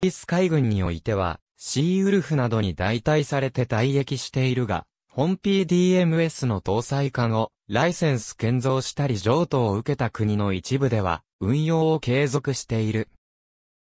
イギリス海軍においては、シーウルフなどに代替されて退役しているが、本 PDMS の搭載艦をライセンス建造したり譲渡を受けた国の一部では運用を継続している。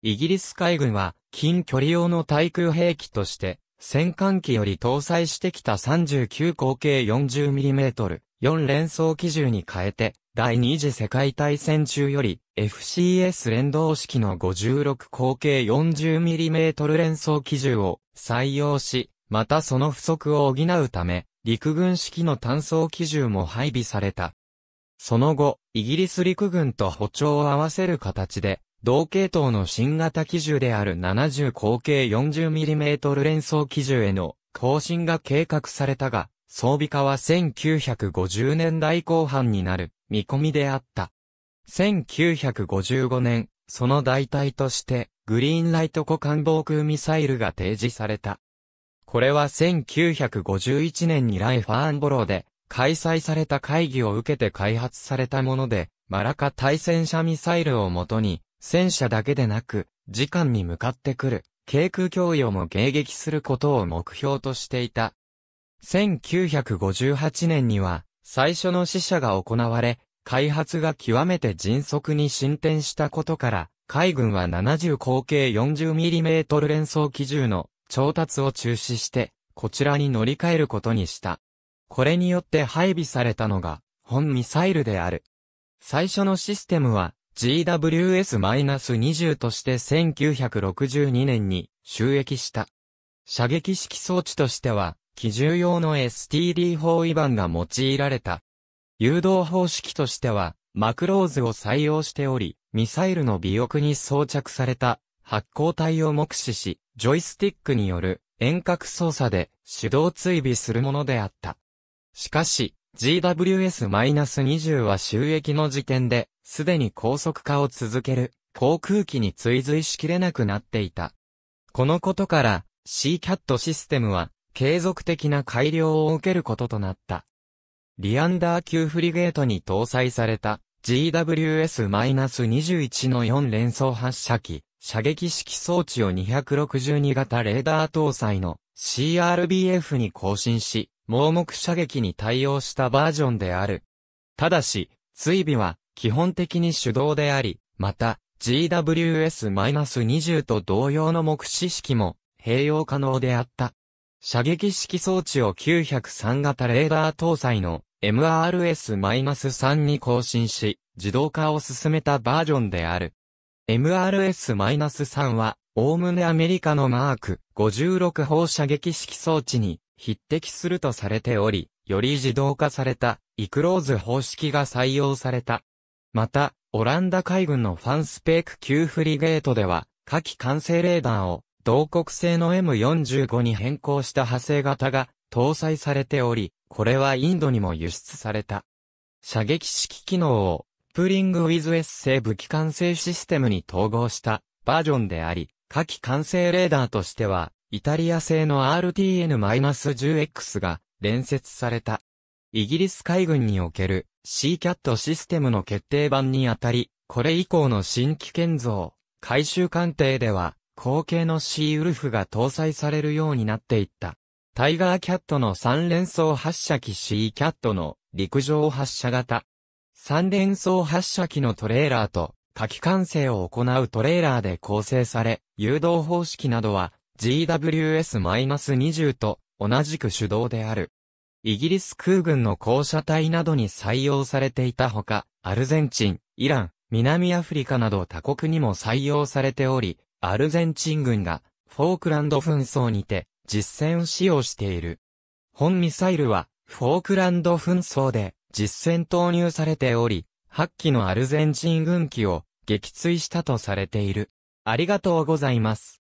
イギリス海軍は近距離用の対空兵器として戦艦機より搭載してきた39口径 40mm4 連装機銃に変えて第二次世界大戦中より FCS 連動式の56口径 40mm 連装機銃を採用し、またその不足を補うため、陸軍式の単装機銃も配備された。その後、イギリス陸軍と歩調を合わせる形で、同系統の新型機銃である70口径 40mm 連装機銃への更新が計画されたが、装備化は1950年代後半になる見込みであった。1955年、その代替として、グリーンライト湖艦防空ミサイルが提示された。これは1951年にライファーンボローで開催された会議を受けて開発されたもので、マラカ対戦車ミサイルをもとに、戦車だけでなく、時間に向かってくる、軽空供与も迎撃することを目標としていた。1958年には、最初の試射が行われ、開発が極めて迅速に進展したことから、海軍は70口径 40mm 連装機銃の調達を中止して、こちらに乗り換えることにした。これによって配備されたのが、本ミサイルである。最初のシステムは、GWS-20 として1962年に収益した。射撃式装置としては、機重用の STD 法違反が用いられた。誘導方式としては、マクローズを採用しており、ミサイルの尾翼に装着された発光体を目視し、ジョイスティックによる遠隔操作で手動追尾するものであった。しかし、GWS-20 は収益の時点で、すでに高速化を続ける航空機に追随しきれなくなっていた。このことから、CCAT システムは継続的な改良を受けることとなった。リアンダー級フリゲートに搭載された GWS-21 の4連装発射機、射撃式装置を262型レーダー搭載の CRBF に更新し、盲目射撃に対応したバージョンである。ただし、追尾は基本的に手動であり、また GWS-20 と同様の目視式も併用可能であった。射撃式装置を903型レーダー搭載の MRS-3 に更新し、自動化を進めたバージョンである。MRS-3 は、おおむねアメリカのマーク56砲射撃式装置に匹敵するとされており、より自動化されたイクローズ方式が採用された。また、オランダ海軍のファンスペーク級フリゲートでは、下記管制レーダーを同国製の M45 に変更した派生型が搭載されており、これはインドにも輸出された。射撃式機能を、プーリングウィズ S 製武器管制システムに統合したバージョンであり、下記管制レーダーとしては、イタリア製の RTN-10X が連接された。イギリス海軍における c ャットシステムの決定版にあたり、これ以降の新規建造、改修艦艇では、後継のシーウルフが搭載されるようになっていった。タイガーキャットの三連装発射機シーキャットの陸上発射型。三連装発射機のトレーラーと火器管制を行うトレーラーで構成され、誘導方式などは GWS-20 と同じく手動である。イギリス空軍の降車隊などに採用されていたほか、アルゼンチン、イラン、南アフリカなど他国にも採用されており、アルゼンチン軍がフォークランド紛争にて実戦使用している。本ミサイルはフォークランド紛争で実戦投入されており、8機のアルゼンチン軍機を撃墜したとされている。ありがとうございます。